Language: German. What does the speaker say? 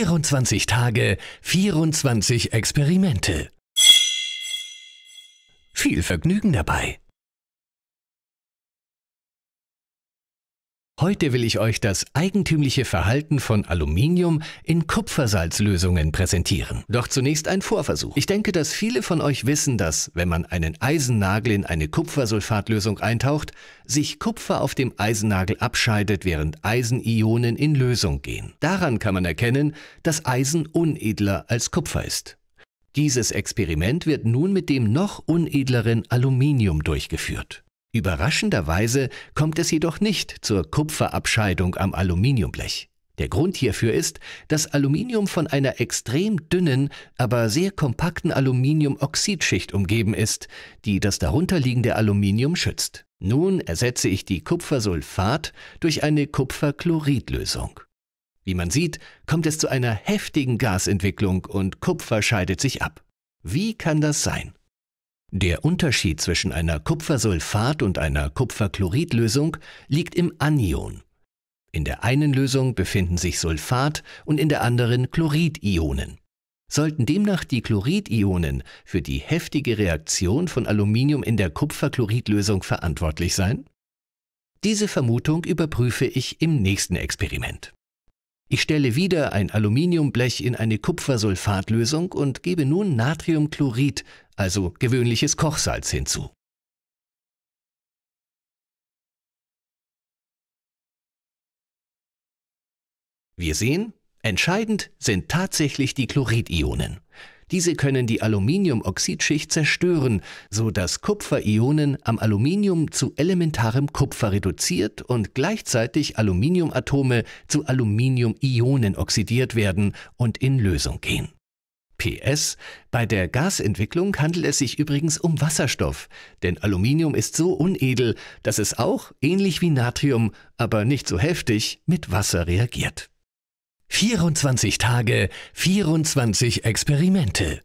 24 Tage, 24 Experimente. Viel Vergnügen dabei! Heute will ich euch das eigentümliche Verhalten von Aluminium in Kupfersalzlösungen präsentieren. Doch zunächst ein Vorversuch. Ich denke, dass viele von euch wissen, dass, wenn man einen Eisennagel in eine Kupfersulfatlösung eintaucht, sich Kupfer auf dem Eisennagel abscheidet, während Eisenionen in Lösung gehen. Daran kann man erkennen, dass Eisen unedler als Kupfer ist. Dieses Experiment wird nun mit dem noch unedleren Aluminium durchgeführt. Überraschenderweise kommt es jedoch nicht zur Kupferabscheidung am Aluminiumblech. Der Grund hierfür ist, dass Aluminium von einer extrem dünnen, aber sehr kompakten Aluminiumoxidschicht umgeben ist, die das darunterliegende Aluminium schützt. Nun ersetze ich die Kupfersulfat durch eine Kupferchloridlösung. Wie man sieht, kommt es zu einer heftigen Gasentwicklung und Kupfer scheidet sich ab. Wie kann das sein? Der Unterschied zwischen einer Kupfersulfat- und einer Kupferchloridlösung liegt im Anion. In der einen Lösung befinden sich Sulfat- und in der anderen Chloridionen. Sollten demnach die Chloridionen für die heftige Reaktion von Aluminium in der Kupferchloridlösung verantwortlich sein? Diese Vermutung überprüfe ich im nächsten Experiment. Ich stelle wieder ein Aluminiumblech in eine Kupfersulfatlösung und gebe nun Natriumchlorid, also gewöhnliches Kochsalz hinzu. Wir sehen, entscheidend sind tatsächlich die Chloridionen. Diese können die Aluminiumoxidschicht zerstören, so dass Kupferionen am Aluminium zu elementarem Kupfer reduziert und gleichzeitig Aluminiumatome zu Aluminiumionen oxidiert werden und in Lösung gehen. PS. Bei der Gasentwicklung handelt es sich übrigens um Wasserstoff, denn Aluminium ist so unedel, dass es auch, ähnlich wie Natrium, aber nicht so heftig, mit Wasser reagiert. 24 Tage, 24 Experimente.